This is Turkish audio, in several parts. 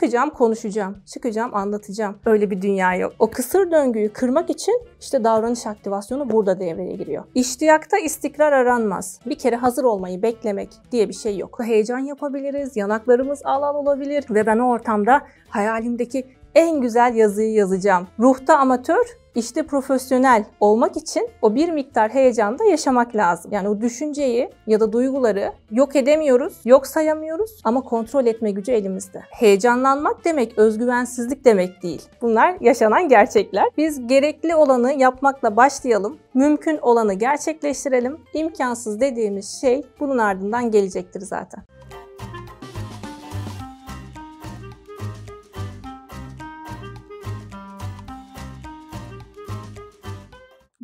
Çıkacağım, konuşacağım. Çıkacağım, anlatacağım. Öyle bir dünya yok. O kısır döngüyü kırmak için işte davranış aktivasyonu burada devreye giriyor. İştiyakta istikrar aranmaz. Bir kere hazır olmayı beklemek diye bir şey yok. Heyecan yapabiliriz, yanaklarımız al al olabilir ve ben o ortamda hayalimdeki en güzel yazıyı yazacağım. Ruhta amatör, işte profesyonel olmak için o bir miktar heyecanı da yaşamak lazım. Yani o düşünceyi ya da duyguları yok edemiyoruz, yok sayamıyoruz ama kontrol etme gücü elimizde. Heyecanlanmak demek özgüvensizlik demek değil. Bunlar yaşanan gerçekler. Biz gerekli olanı yapmakla başlayalım. Mümkün olanı gerçekleştirelim. İmkansız dediğimiz şey bunun ardından gelecektir zaten.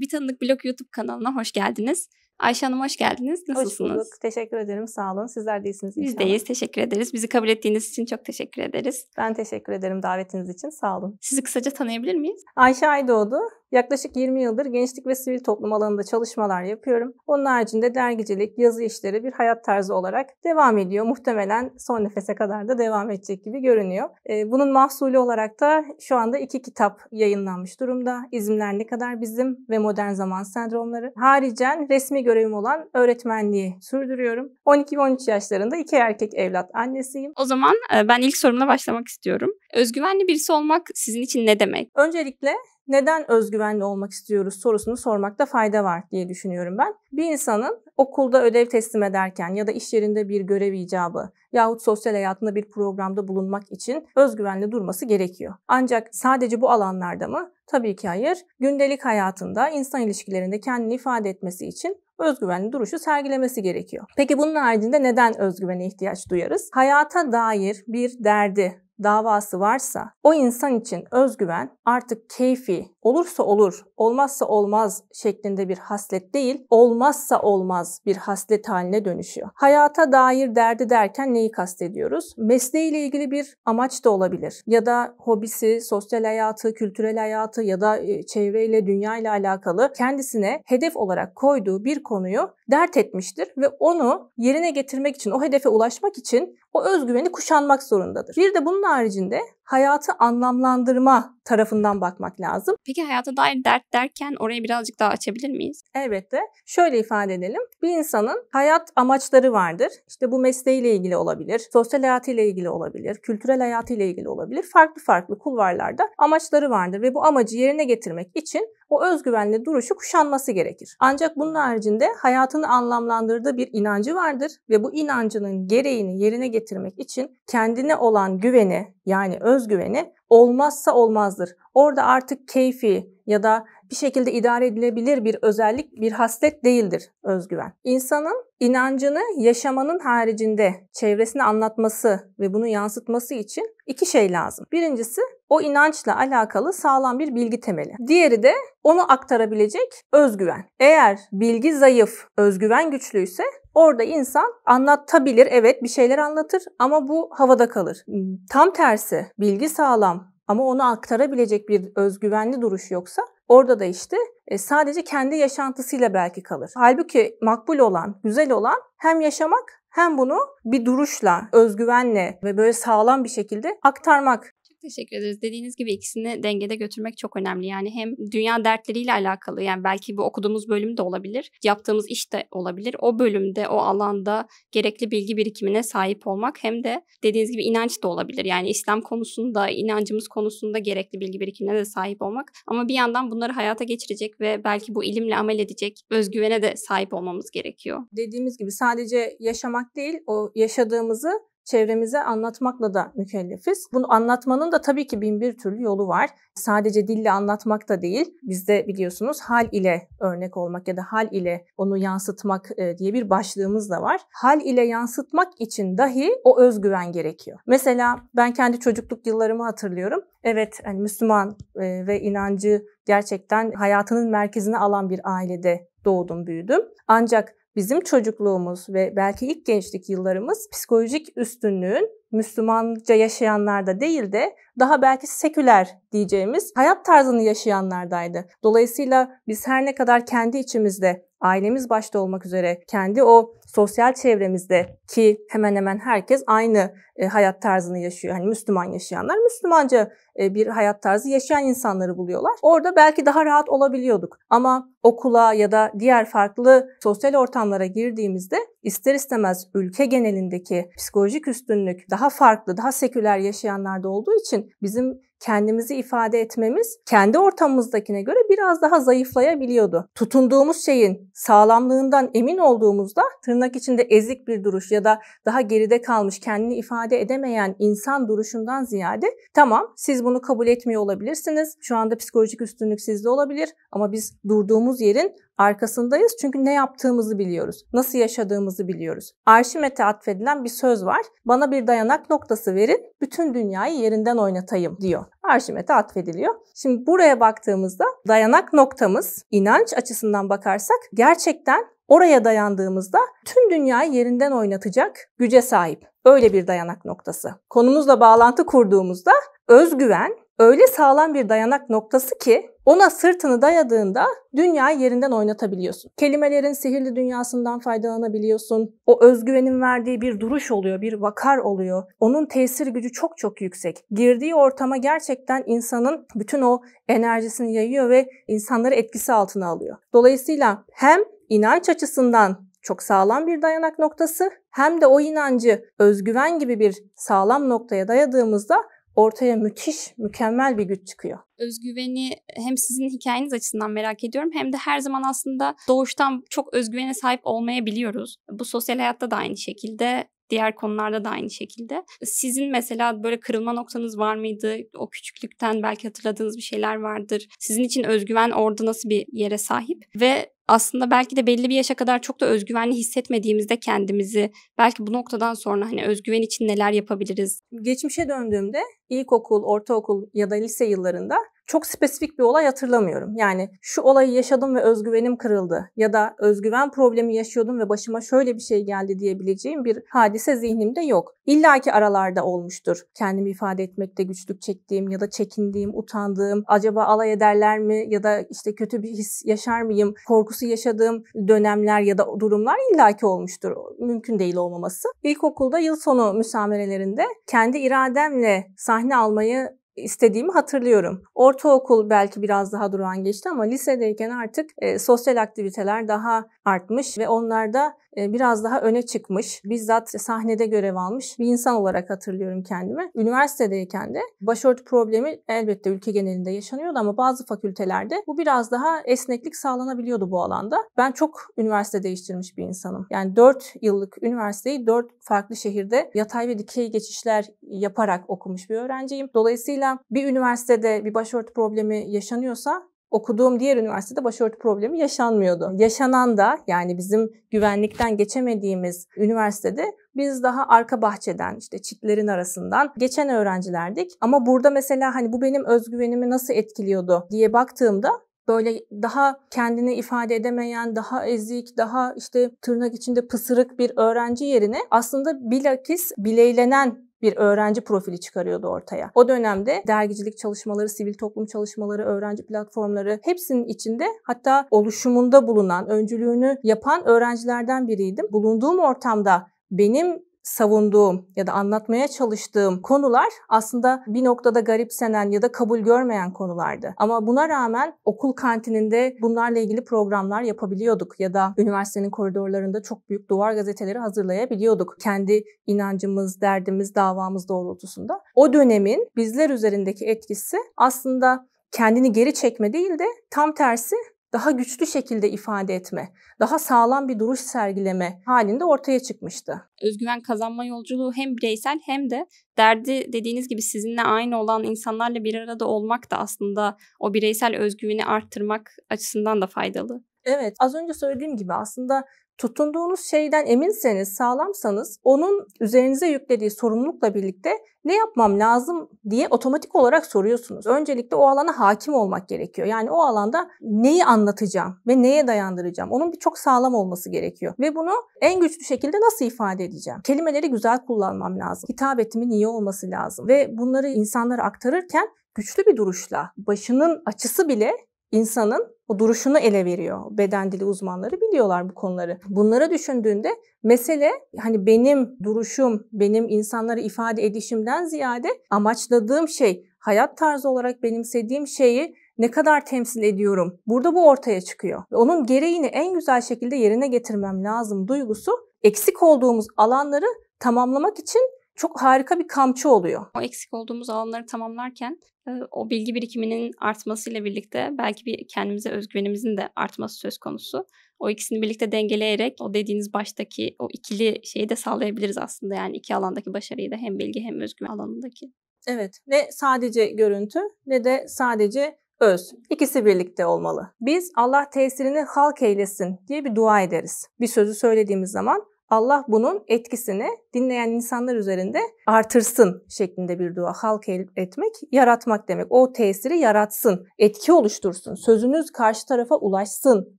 Bir Tanıdık Blog YouTube kanalına hoş geldiniz. Ayşe Hanım hoş geldiniz. Nasılsınız? Hoş bulduk. Teşekkür ederim. Sağ olun. Sizler de iyisiniz inşallah. Biz deyiz. Teşekkür ederiz. Bizi kabul ettiğiniz için çok teşekkür ederiz. Ben teşekkür ederim davetiniz için. Sağ olun. Sizi kısaca tanıyabilir miyiz? Ayşe Aydoğdu. Yaklaşık 20 yıldır gençlik ve sivil toplum alanında çalışmalar yapıyorum. Onun haricinde dergicilik, yazı işleri bir hayat tarzı olarak devam ediyor. Muhtemelen son nefese kadar da devam edecek gibi görünüyor. Ee, bunun mahsulü olarak da şu anda iki kitap yayınlanmış durumda. İzimler ne kadar bizim ve modern zaman sendromları. Haricen resmi görevim olan öğretmenliği sürdürüyorum. 12-13 yaşlarında iki erkek evlat annesiyim. O zaman e, ben ilk sorumla başlamak istiyorum. Özgüvenli birisi olmak sizin için ne demek? Öncelikle neden özgüvenli olmak istiyoruz sorusunu sormakta fayda var diye düşünüyorum ben. Bir insanın okulda ödev teslim ederken ya da iş yerinde bir görev icabı yahut sosyal hayatında bir programda bulunmak için özgüvenli durması gerekiyor. Ancak sadece bu alanlarda mı? Tabii ki hayır. Gündelik hayatında insan ilişkilerinde kendini ifade etmesi için özgüvenli duruşu sergilemesi gerekiyor. Peki bunun haricinde neden özgüvene ihtiyaç duyarız? Hayata dair bir derdi, davası varsa o insan için özgüven artık keyfi, olursa olur, olmazsa olmaz şeklinde bir haslet değil, olmazsa olmaz bir haslet haline dönüşüyor. Hayata dair derdi derken neyi kastediyoruz? Mesleğiyle ilgili bir amaç da olabilir. Ya da hobisi, sosyal hayatı, kültürel hayatı ya da e, çevreyle, dünyayla alakalı kendisine hedef olarak koyduğu bir konuyu dert etmiştir ve onu yerine getirmek için, o hedefe ulaşmak için o özgüveni kuşanmak zorundadır. Bir de bunun haricinde hayatı anlamlandırma tarafından bakmak lazım. Peki hayata dair dert derken orayı birazcık daha açabilir miyiz? Elbette. Şöyle ifade edelim. Bir insanın hayat amaçları vardır. İşte bu mesleğiyle ilgili olabilir, sosyal hayatıyla ilgili olabilir, kültürel hayatıyla ilgili olabilir. Farklı farklı kulvarlarda amaçları vardır ve bu amacı yerine getirmek için o özgüvenli duruşu kuşanması gerekir. Ancak bunun haricinde hayatını anlamlandırdığı bir inancı vardır ve bu inancının gereğini yerine getirmek için kendine olan güveni yani öz özgüveni olmazsa olmazdır. Orada artık keyfi ya da bir şekilde idare edilebilir bir özellik, bir haslet değildir özgüven. İnsanın inancını yaşamanın haricinde çevresine anlatması ve bunu yansıtması için iki şey lazım. Birincisi o inançla alakalı sağlam bir bilgi temeli. Diğeri de onu aktarabilecek özgüven. Eğer bilgi zayıf, özgüven güçlüyse Orada insan anlatabilir, evet bir şeyler anlatır ama bu havada kalır. Tam tersi bilgi sağlam ama onu aktarabilecek bir özgüvenli duruş yoksa Orada da işte e, sadece kendi yaşantısıyla belki kalır. Halbuki makbul olan, güzel olan hem yaşamak hem bunu bir duruşla, özgüvenle ve böyle sağlam bir şekilde aktarmak teşekkür ederiz. Dediğiniz gibi ikisini dengede götürmek çok önemli. Yani hem dünya dertleriyle alakalı yani belki bu okuduğumuz bölüm de olabilir. Yaptığımız iş de olabilir. O bölümde, o alanda gerekli bilgi birikimine sahip olmak hem de dediğiniz gibi inanç da olabilir. Yani İslam konusunda, inancımız konusunda gerekli bilgi birikimine de sahip olmak. Ama bir yandan bunları hayata geçirecek ve belki bu ilimle amel edecek özgüvene de sahip olmamız gerekiyor. Dediğimiz gibi sadece yaşamak değil, o yaşadığımızı çevremize anlatmakla da mükellefiz. Bunu anlatmanın da tabii ki bin bir türlü yolu var. Sadece dille anlatmak da değil. Bizde biliyorsunuz hal ile örnek olmak ya da hal ile onu yansıtmak e, diye bir başlığımız da var. Hal ile yansıtmak için dahi o özgüven gerekiyor. Mesela ben kendi çocukluk yıllarımı hatırlıyorum. Evet hani Müslüman e, ve inancı gerçekten hayatının merkezine alan bir ailede doğdum, büyüdüm. Ancak bizim çocukluğumuz ve belki ilk gençlik yıllarımız psikolojik üstünlüğün Müslümanca yaşayanlarda değil de daha belki seküler diyeceğimiz hayat tarzını yaşayanlardaydı. Dolayısıyla biz her ne kadar kendi içimizde ailemiz başta olmak üzere kendi o sosyal çevremizde ki hemen hemen herkes aynı e, hayat tarzını yaşıyor. Hani Müslüman yaşayanlar Müslümanca e, bir hayat tarzı yaşayan insanları buluyorlar. Orada belki daha rahat olabiliyorduk. Ama okula ya da diğer farklı sosyal ortamlara girdiğimizde ister istemez ülke genelindeki psikolojik üstünlük daha farklı, daha seküler yaşayanlarda olduğu için bizim kendimizi ifade etmemiz kendi ortamımızdakine göre biraz daha zayıflayabiliyordu. Tutunduğumuz şeyin sağlamlığından emin olduğumuzda tırnak içinde ezik bir duruş ya da daha geride kalmış kendini ifade edemeyen insan duruşundan ziyade tamam siz bunu kabul etmiyor olabilirsiniz. Şu anda psikolojik üstünlük sizde olabilir ama biz durduğumuz yerin arkasındayız çünkü ne yaptığımızı biliyoruz. Nasıl yaşadığımızı biliyoruz. Arşimet'e atfedilen bir söz var. Bana bir dayanak noktası verin, bütün dünyayı yerinden oynatayım diyor. Arşimet'e atfediliyor. Şimdi buraya baktığımızda dayanak noktamız inanç açısından bakarsak gerçekten oraya dayandığımızda tüm dünyayı yerinden oynatacak güce sahip. Öyle bir dayanak noktası. Konumuzla bağlantı kurduğumuzda özgüven öyle sağlam bir dayanak noktası ki ona sırtını dayadığında dünyayı yerinden oynatabiliyorsun. Kelimelerin sihirli dünyasından faydalanabiliyorsun. O özgüvenin verdiği bir duruş oluyor, bir vakar oluyor. Onun tesir gücü çok çok yüksek. Girdiği ortama gerçekten insanın bütün o enerjisini yayıyor ve insanları etkisi altına alıyor. Dolayısıyla hem inanç açısından çok sağlam bir dayanak noktası hem de o inancı özgüven gibi bir sağlam noktaya dayadığımızda ortaya müthiş, mükemmel bir güç çıkıyor. Özgüveni hem sizin hikayeniz açısından merak ediyorum hem de her zaman aslında doğuştan çok özgüvene sahip olmayabiliyoruz. Bu sosyal hayatta da aynı şekilde diğer konularda da aynı şekilde. Sizin mesela böyle kırılma noktanız var mıydı? O küçüklükten belki hatırladığınız bir şeyler vardır. Sizin için özgüven orada nasıl bir yere sahip? Ve aslında belki de belli bir yaşa kadar çok da özgüvenli hissetmediğimizde kendimizi belki bu noktadan sonra hani özgüven için neler yapabiliriz? Geçmişe döndüğümde ilkokul, ortaokul ya da lise yıllarında çok spesifik bir olay hatırlamıyorum. Yani şu olayı yaşadım ve özgüvenim kırıldı ya da özgüven problemi yaşıyordum ve başıma şöyle bir şey geldi diyebileceğim bir hadise zihnimde yok. İlla ki aralarda olmuştur. Kendimi ifade etmekte güçlük çektiğim ya da çekindiğim, utandığım, acaba alay ederler mi ya da işte kötü bir his yaşar mıyım korkusu yaşadığım dönemler ya da durumlar illa ki olmuştur. Mümkün değil olmaması. İlkokulda yıl sonu müsamerelerinde kendi irademle sahne almayı istediğimi hatırlıyorum. Ortaokul belki biraz daha durağan geçti ama lisedeyken artık e, sosyal aktiviteler daha artmış ve onlarda e, biraz daha öne çıkmış, bizzat sahnede görev almış bir insan olarak hatırlıyorum kendimi. Üniversitedeyken de başörtü problemi elbette ülke genelinde yaşanıyordu ama bazı fakültelerde bu biraz daha esneklik sağlanabiliyordu bu alanda. Ben çok üniversite değiştirmiş bir insanım. Yani 4 yıllık üniversiteyi 4 farklı şehirde yatay ve dikey geçişler yaparak okumuş bir öğrenciyim. Dolayısıyla bir üniversitede bir başörtü problemi yaşanıyorsa okuduğum diğer üniversitede başörtü problemi yaşanmıyordu. Yaşanan da yani bizim güvenlikten geçemediğimiz üniversitede biz daha arka bahçeden işte çitlerin arasından geçen öğrencilerdik. Ama burada mesela hani bu benim özgüvenimi nasıl etkiliyordu diye baktığımda böyle daha kendini ifade edemeyen, daha ezik, daha işte tırnak içinde pısırık bir öğrenci yerine aslında bilakis bileylenen bir öğrenci profili çıkarıyordu ortaya. O dönemde dergicilik çalışmaları, sivil toplum çalışmaları, öğrenci platformları hepsinin içinde hatta oluşumunda bulunan, öncülüğünü yapan öğrencilerden biriydim. Bulunduğum ortamda benim savunduğum ya da anlatmaya çalıştığım konular aslında bir noktada garipsenen ya da kabul görmeyen konulardı. Ama buna rağmen okul kantininde bunlarla ilgili programlar yapabiliyorduk ya da üniversitenin koridorlarında çok büyük duvar gazeteleri hazırlayabiliyorduk. Kendi inancımız, derdimiz, davamız doğrultusunda. O dönemin bizler üzerindeki etkisi aslında kendini geri çekme değil de tam tersi daha güçlü şekilde ifade etme, daha sağlam bir duruş sergileme halinde ortaya çıkmıştı. Özgüven kazanma yolculuğu hem bireysel hem de derdi dediğiniz gibi sizinle aynı olan insanlarla bir arada olmak da aslında o bireysel özgüveni arttırmak açısından da faydalı. Evet az önce söylediğim gibi aslında tutunduğunuz şeyden eminseniz, sağlamsanız onun üzerinize yüklediği sorumlulukla birlikte ne yapmam lazım diye otomatik olarak soruyorsunuz. Öncelikle o alana hakim olmak gerekiyor. Yani o alanda neyi anlatacağım ve neye dayandıracağım? Onun bir çok sağlam olması gerekiyor. Ve bunu en güçlü şekilde nasıl ifade edeceğim? Kelimeleri güzel kullanmam lazım. Hitap iyi olması lazım. Ve bunları insanlara aktarırken güçlü bir duruşla, başının açısı bile insanın o duruşunu ele veriyor. Beden dili uzmanları biliyorlar bu konuları. Bunları düşündüğünde mesele hani benim duruşum, benim insanları ifade edişimden ziyade amaçladığım şey, hayat tarzı olarak benimsediğim şeyi ne kadar temsil ediyorum? Burada bu ortaya çıkıyor. Ve onun gereğini en güzel şekilde yerine getirmem lazım duygusu eksik olduğumuz alanları tamamlamak için çok harika bir kamçı oluyor. O eksik olduğumuz alanları tamamlarken e, o bilgi birikiminin artmasıyla birlikte belki bir kendimize özgüvenimizin de artması söz konusu. O ikisini birlikte dengeleyerek o dediğiniz baştaki o ikili şeyi de sağlayabiliriz aslında. Yani iki alandaki başarıyı da hem bilgi hem özgüven alanındaki. Evet ne sadece görüntü ne de sadece öz. İkisi birlikte olmalı. Biz Allah tesirini halk eylesin diye bir dua ederiz. Bir sözü söylediğimiz zaman Allah bunun etkisini dinleyen insanlar üzerinde artırsın şeklinde bir dua. Halk etmek, yaratmak demek. O tesiri yaratsın, etki oluştursun, sözünüz karşı tarafa ulaşsın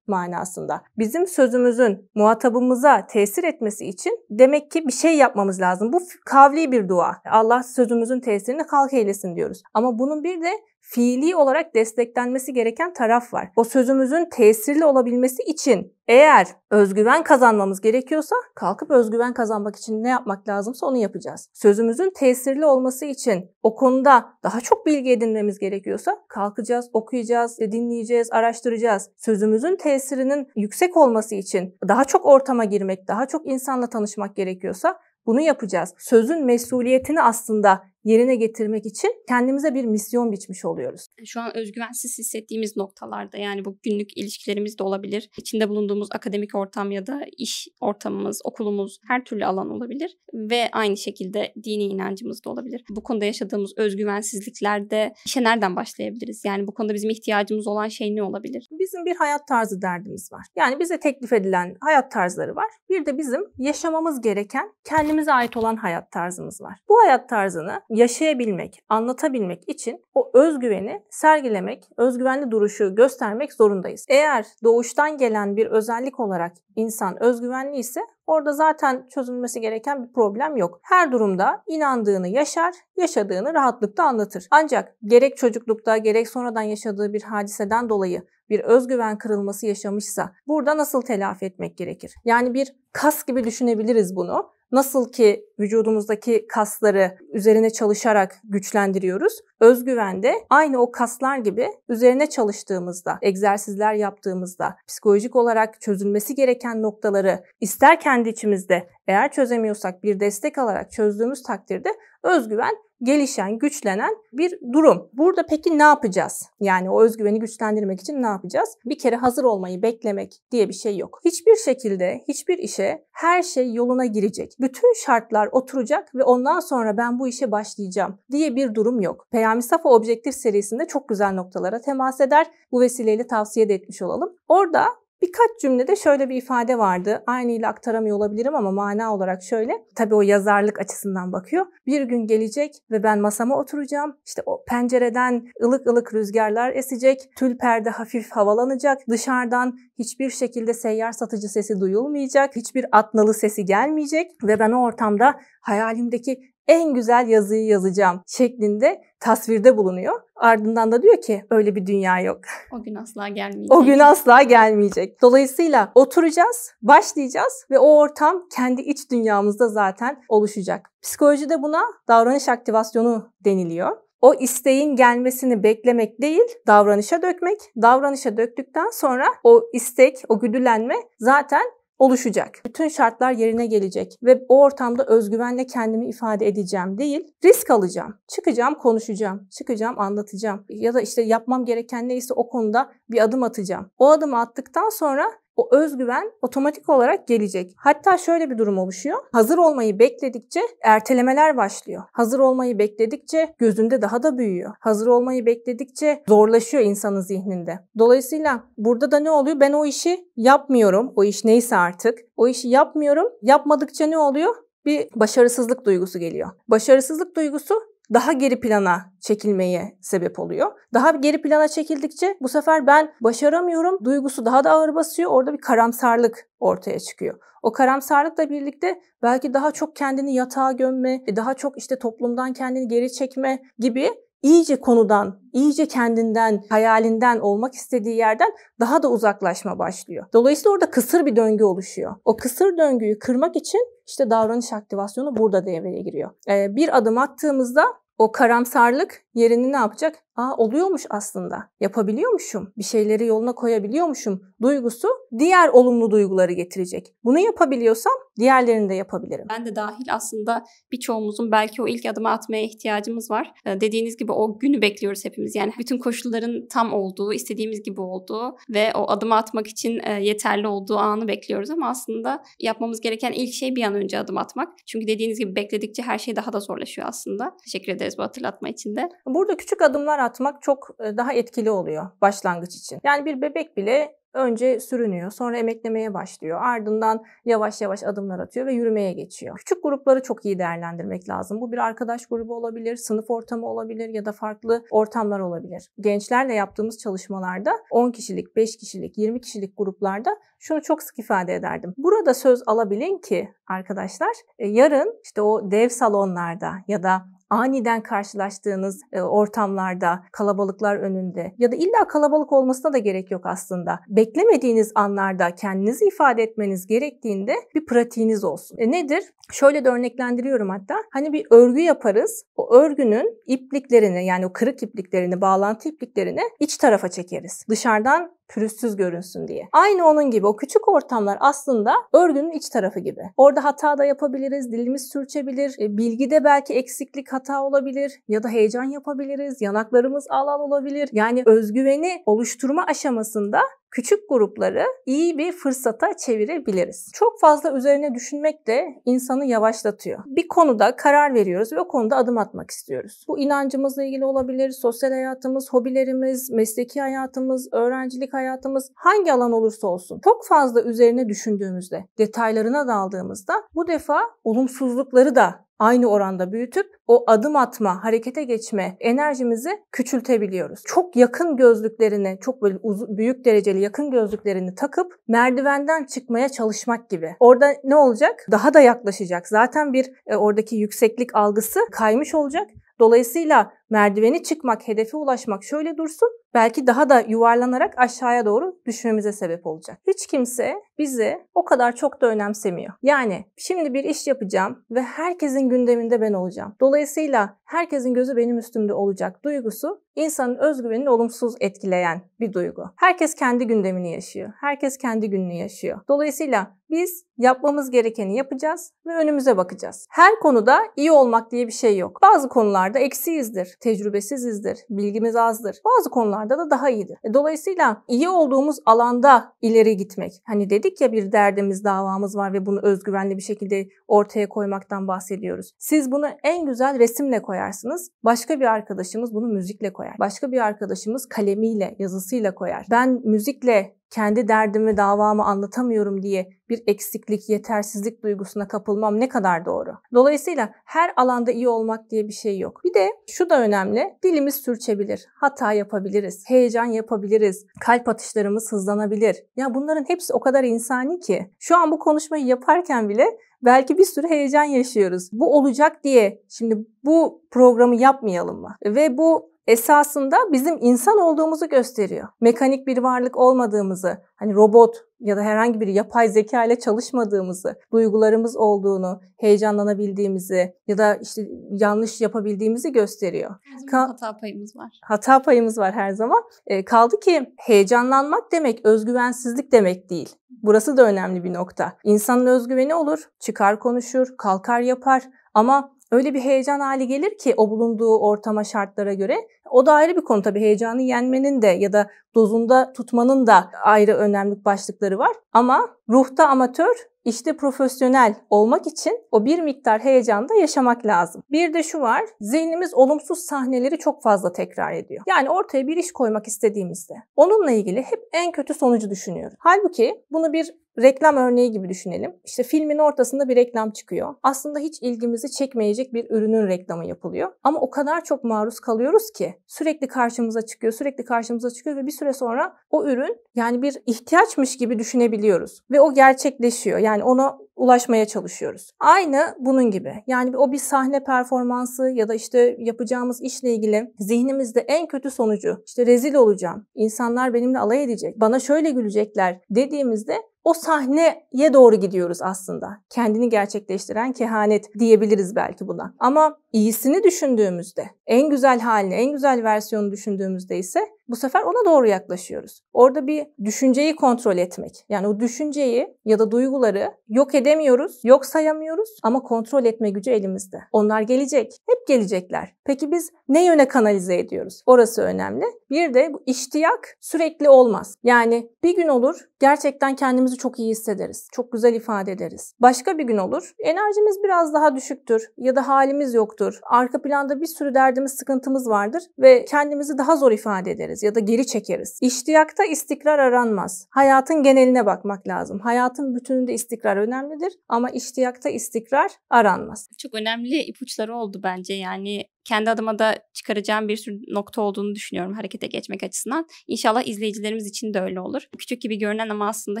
manasında. Bizim sözümüzün muhatabımıza tesir etmesi için demek ki bir şey yapmamız lazım. Bu kavli bir dua. Allah sözümüzün tesirini halk eylesin diyoruz. Ama bunun bir de fiili olarak desteklenmesi gereken taraf var. O sözümüzün tesirli olabilmesi için eğer özgüven kazanmamız gerekiyorsa kalkıp özgüven kazanmak için ne yapmak lazımsa onu yapacağız. Sözümüzün tesirli olması için o konuda daha çok bilgi edinmemiz gerekiyorsa kalkacağız, okuyacağız, e, dinleyeceğiz, araştıracağız. Sözümüzün tesirinin yüksek olması için daha çok ortama girmek, daha çok insanla tanışmak gerekiyorsa bunu yapacağız. Sözün mesuliyetini aslında yerine getirmek için kendimize bir misyon biçmiş oluyoruz. Şu an özgüvensiz hissettiğimiz noktalarda yani bu günlük ilişkilerimiz de olabilir. İçinde bulunduğumuz akademik ortam ya da iş ortamımız, okulumuz her türlü alan olabilir ve aynı şekilde dini inancımız da olabilir. Bu konuda yaşadığımız özgüvensizliklerde işe nereden başlayabiliriz? Yani bu konuda bizim ihtiyacımız olan şey ne olabilir? Bizim bir hayat tarzı derdimiz var. Yani bize teklif edilen hayat tarzları var. Bir de bizim yaşamamız gereken kendimize ait olan hayat tarzımız var. Bu hayat tarzını yaşayabilmek, anlatabilmek için o özgüveni sergilemek, özgüvenli duruşu göstermek zorundayız. Eğer doğuştan gelen bir özellik olarak insan özgüvenli ise orada zaten çözülmesi gereken bir problem yok. Her durumda inandığını yaşar, yaşadığını rahatlıkla anlatır. Ancak gerek çocuklukta gerek sonradan yaşadığı bir hadiseden dolayı bir özgüven kırılması yaşamışsa burada nasıl telafi etmek gerekir? Yani bir kas gibi düşünebiliriz bunu. Nasıl ki vücudumuzdaki kasları üzerine çalışarak güçlendiriyoruz. Özgüven de aynı o kaslar gibi üzerine çalıştığımızda, egzersizler yaptığımızda, psikolojik olarak çözülmesi gereken noktaları ister kendi içimizde eğer çözemiyorsak bir destek alarak çözdüğümüz takdirde özgüven gelişen, güçlenen bir durum. Burada peki ne yapacağız? Yani o özgüveni güçlendirmek için ne yapacağız? Bir kere hazır olmayı beklemek diye bir şey yok. Hiçbir şekilde, hiçbir işe her şey yoluna girecek. Bütün şartlar oturacak ve ondan sonra ben bu işe başlayacağım diye bir durum yok. Peyami Safa Objektif serisinde çok güzel noktalara temas eder. Bu vesileyle tavsiye de etmiş olalım. Orada Birkaç cümlede şöyle bir ifade vardı. Aynı ile aktaramıyor olabilirim ama mana olarak şöyle. Tabii o yazarlık açısından bakıyor. Bir gün gelecek ve ben masama oturacağım. İşte o pencereden ılık ılık rüzgarlar esecek. Tül perde hafif havalanacak. Dışarıdan hiçbir şekilde seyyar satıcı sesi duyulmayacak. Hiçbir atnalı sesi gelmeyecek. Ve ben o ortamda hayalimdeki en güzel yazıyı yazacağım şeklinde tasvirde bulunuyor. Ardından da diyor ki öyle bir dünya yok. O gün asla gelmeyecek. O gün asla gelmeyecek. Dolayısıyla oturacağız, başlayacağız ve o ortam kendi iç dünyamızda zaten oluşacak. Psikolojide buna davranış aktivasyonu deniliyor. O isteğin gelmesini beklemek değil, davranışa dökmek. Davranışa döktükten sonra o istek, o güdülenme zaten oluşacak. Bütün şartlar yerine gelecek ve o ortamda özgüvenle kendimi ifade edeceğim değil, risk alacağım. Çıkacağım, konuşacağım. Çıkacağım, anlatacağım. Ya da işte yapmam gereken neyse o konuda bir adım atacağım. O adımı attıktan sonra o özgüven otomatik olarak gelecek. Hatta şöyle bir durum oluşuyor. Hazır olmayı bekledikçe ertelemeler başlıyor. Hazır olmayı bekledikçe gözünde daha da büyüyor. Hazır olmayı bekledikçe zorlaşıyor insanın zihninde. Dolayısıyla burada da ne oluyor? Ben o işi yapmıyorum. O iş neyse artık. O işi yapmıyorum. Yapmadıkça ne oluyor? bir başarısızlık duygusu geliyor. Başarısızlık duygusu daha geri plana çekilmeye sebep oluyor. Daha geri plana çekildikçe bu sefer ben başaramıyorum duygusu daha da ağır basıyor. Orada bir karamsarlık ortaya çıkıyor. O karamsarlıkla birlikte belki daha çok kendini yatağa gömme, daha çok işte toplumdan kendini geri çekme gibi iyice konudan, iyice kendinden, hayalinden, olmak istediği yerden daha da uzaklaşma başlıyor. Dolayısıyla orada kısır bir döngü oluşuyor. O kısır döngüyü kırmak için işte davranış aktivasyonu burada devreye giriyor. Ee, bir adım attığımızda o karamsarlık yerini ne yapacak? Aa oluyormuş aslında. Yapabiliyormuşum. Bir şeyleri yoluna koyabiliyormuşum. Duygusu diğer olumlu duyguları getirecek. Bunu yapabiliyorsam diğerlerini de yapabilirim. Ben de dahil aslında birçoğumuzun belki o ilk adımı atmaya ihtiyacımız var. Ee, dediğiniz gibi o günü bekliyoruz hepimiz. Yani bütün koşulların tam olduğu, istediğimiz gibi olduğu ve o adımı atmak için e, yeterli olduğu anı bekliyoruz ama aslında yapmamız gereken ilk şey bir an önce adım atmak. Çünkü dediğiniz gibi bekledikçe her şey daha da zorlaşıyor aslında. Teşekkür ederiz bu hatırlatma için de. Burada küçük adımlar atmak çok e, daha etkili oluyor başlangıç için. Yani bir bebek bile önce sürünüyor, sonra emeklemeye başlıyor. Ardından yavaş yavaş adımlar atıyor ve yürümeye geçiyor. Küçük grupları çok iyi değerlendirmek lazım. Bu bir arkadaş grubu olabilir, sınıf ortamı olabilir ya da farklı ortamlar olabilir. Gençlerle yaptığımız çalışmalarda 10 kişilik, 5 kişilik, 20 kişilik gruplarda şunu çok sık ifade ederdim. Burada söz alabilin ki arkadaşlar e, yarın işte o dev salonlarda ya da aniden karşılaştığınız e, ortamlarda, kalabalıklar önünde ya da illa kalabalık olmasına da gerek yok aslında. Beklemediğiniz anlarda kendinizi ifade etmeniz gerektiğinde bir pratiğiniz olsun. E nedir? Şöyle de örneklendiriyorum hatta. Hani bir örgü yaparız. O örgünün ipliklerini yani o kırık ipliklerini, bağlantı ipliklerini iç tarafa çekeriz. Dışarıdan pürüzsüz görünsün diye. Aynı onun gibi o küçük ortamlar aslında örgünün iç tarafı gibi. Orada hata da yapabiliriz, dilimiz sürçebilir, e, bilgide belki eksiklik hata olabilir ya da heyecan yapabiliriz, yanaklarımız al al olabilir. Yani özgüveni oluşturma aşamasında küçük grupları iyi bir fırsata çevirebiliriz. Çok fazla üzerine düşünmek de insanı yavaşlatıyor. Bir konuda karar veriyoruz ve o konuda adım atmak istiyoruz. Bu inancımızla ilgili olabilir, sosyal hayatımız, hobilerimiz, mesleki hayatımız, öğrencilik hayatımız hangi alan olursa olsun. Çok fazla üzerine düşündüğümüzde, detaylarına daldığımızda bu defa olumsuzlukları da aynı oranda büyütüp o adım atma, harekete geçme enerjimizi küçültebiliyoruz. Çok yakın gözlüklerini, çok böyle uzun, büyük dereceli yakın gözlüklerini takıp merdivenden çıkmaya çalışmak gibi. Orada ne olacak? Daha da yaklaşacak. Zaten bir e, oradaki yükseklik algısı kaymış olacak. Dolayısıyla merdiveni çıkmak, hedefe ulaşmak şöyle dursun belki daha da yuvarlanarak aşağıya doğru düşmemize sebep olacak. Hiç kimse bizi o kadar çok da önemsemiyor. Yani şimdi bir iş yapacağım ve herkesin gündeminde ben olacağım. Dolayısıyla herkesin gözü benim üstümde olacak duygusu insanın özgüvenini olumsuz etkileyen bir duygu. Herkes kendi gündemini yaşıyor. Herkes kendi gününü yaşıyor. Dolayısıyla biz yapmamız gerekeni yapacağız ve önümüze bakacağız. Her konuda iyi olmak diye bir şey yok. Bazı konularda eksiyizdir tecrübesizizdir, bilgimiz azdır. Bazı konularda da daha iyidir. E, dolayısıyla iyi olduğumuz alanda ileri gitmek. Hani dedik ya bir derdimiz, davamız var ve bunu özgüvenli bir şekilde ortaya koymaktan bahsediyoruz. Siz bunu en güzel resimle koyarsınız. Başka bir arkadaşımız bunu müzikle koyar. Başka bir arkadaşımız kalemiyle, yazısıyla koyar. Ben müzikle kendi derdimi, davamı anlatamıyorum diye bir eksiklik, yetersizlik duygusuna kapılmam ne kadar doğru. Dolayısıyla her alanda iyi olmak diye bir şey yok. Bir de şu da önemli. Dilimiz sürçebilir. Hata yapabiliriz. Heyecan yapabiliriz. Kalp atışlarımız hızlanabilir. Ya bunların hepsi o kadar insani ki. Şu an bu konuşmayı yaparken bile belki bir sürü heyecan yaşıyoruz. Bu olacak diye şimdi bu programı yapmayalım mı? Ve bu esasında bizim insan olduğumuzu gösteriyor. Mekanik bir varlık olmadığımızı, hani robot ya da herhangi bir yapay zeka ile çalışmadığımızı, duygularımız olduğunu, heyecanlanabildiğimizi ya da işte yanlış yapabildiğimizi gösteriyor. Ka- hata payımız var. Hata payımız var her zaman. E, kaldı ki heyecanlanmak demek özgüvensizlik demek değil. Burası da önemli bir nokta. İnsanın özgüveni olur, çıkar konuşur, kalkar yapar ama öyle bir heyecan hali gelir ki o bulunduğu ortama şartlara göre. O da ayrı bir konu tabii heyecanı yenmenin de ya da dozunda tutmanın da ayrı önemli başlıkları var. Ama ruhta amatör, işte profesyonel olmak için o bir miktar da yaşamak lazım. Bir de şu var, zihnimiz olumsuz sahneleri çok fazla tekrar ediyor. Yani ortaya bir iş koymak istediğimizde onunla ilgili hep en kötü sonucu düşünüyoruz. Halbuki bunu bir reklam örneği gibi düşünelim. İşte filmin ortasında bir reklam çıkıyor. Aslında hiç ilgimizi çekmeyecek bir ürünün reklamı yapılıyor. Ama o kadar çok maruz kalıyoruz ki sürekli karşımıza çıkıyor, sürekli karşımıza çıkıyor ve bir süre süre sonra o ürün yani bir ihtiyaçmış gibi düşünebiliyoruz ve o gerçekleşiyor. Yani ona ulaşmaya çalışıyoruz. Aynı bunun gibi. Yani o bir sahne performansı ya da işte yapacağımız işle ilgili zihnimizde en kötü sonucu işte rezil olacağım, insanlar benimle alay edecek, bana şöyle gülecekler dediğimizde o sahneye doğru gidiyoruz aslında. Kendini gerçekleştiren kehanet diyebiliriz belki buna. Ama iyisini düşündüğümüzde, en güzel halini, en güzel versiyonu düşündüğümüzde ise bu sefer ona doğru yaklaşıyoruz. Orada bir düşünceyi kontrol etmek. Yani o düşünceyi ya da duyguları yok edemiyoruz, yok sayamıyoruz ama kontrol etme gücü elimizde. Onlar gelecek, hep gelecekler. Peki biz ne yöne kanalize ediyoruz? Orası önemli. Bir de bu iştiyak sürekli olmaz. Yani bir gün olur gerçekten kendimizi kendimizi çok iyi hissederiz. Çok güzel ifade ederiz. Başka bir gün olur. Enerjimiz biraz daha düşüktür ya da halimiz yoktur. Arka planda bir sürü derdimiz, sıkıntımız vardır ve kendimizi daha zor ifade ederiz ya da geri çekeriz. İştiyakta istikrar aranmaz. Hayatın geneline bakmak lazım. Hayatın bütününde istikrar önemlidir ama iştiyakta istikrar aranmaz. Çok önemli ipuçları oldu bence yani kendi adıma da çıkaracağım bir sürü nokta olduğunu düşünüyorum harekete geçmek açısından. İnşallah izleyicilerimiz için de öyle olur. Küçük gibi görünen ama aslında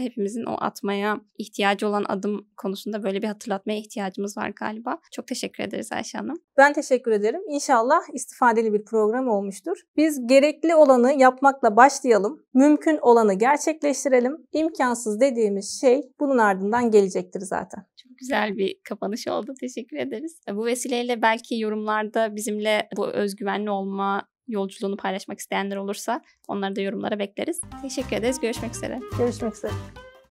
hepimizin o atmaya ihtiyacı olan adım konusunda böyle bir hatırlatmaya ihtiyacımız var galiba. Çok teşekkür ederiz Ayşe Hanım. Ben teşekkür ederim. İnşallah istifadeli bir program olmuştur. Biz gerekli olanı yapmakla başlayalım. Mümkün olanı gerçekleştirelim. İmkansız dediğimiz şey bunun ardından gelecektir zaten güzel bir kapanış oldu. Teşekkür ederiz. Bu vesileyle belki yorumlarda bizimle bu özgüvenli olma yolculuğunu paylaşmak isteyenler olursa onları da yorumlara bekleriz. Teşekkür ederiz. Görüşmek üzere. Görüşmek üzere.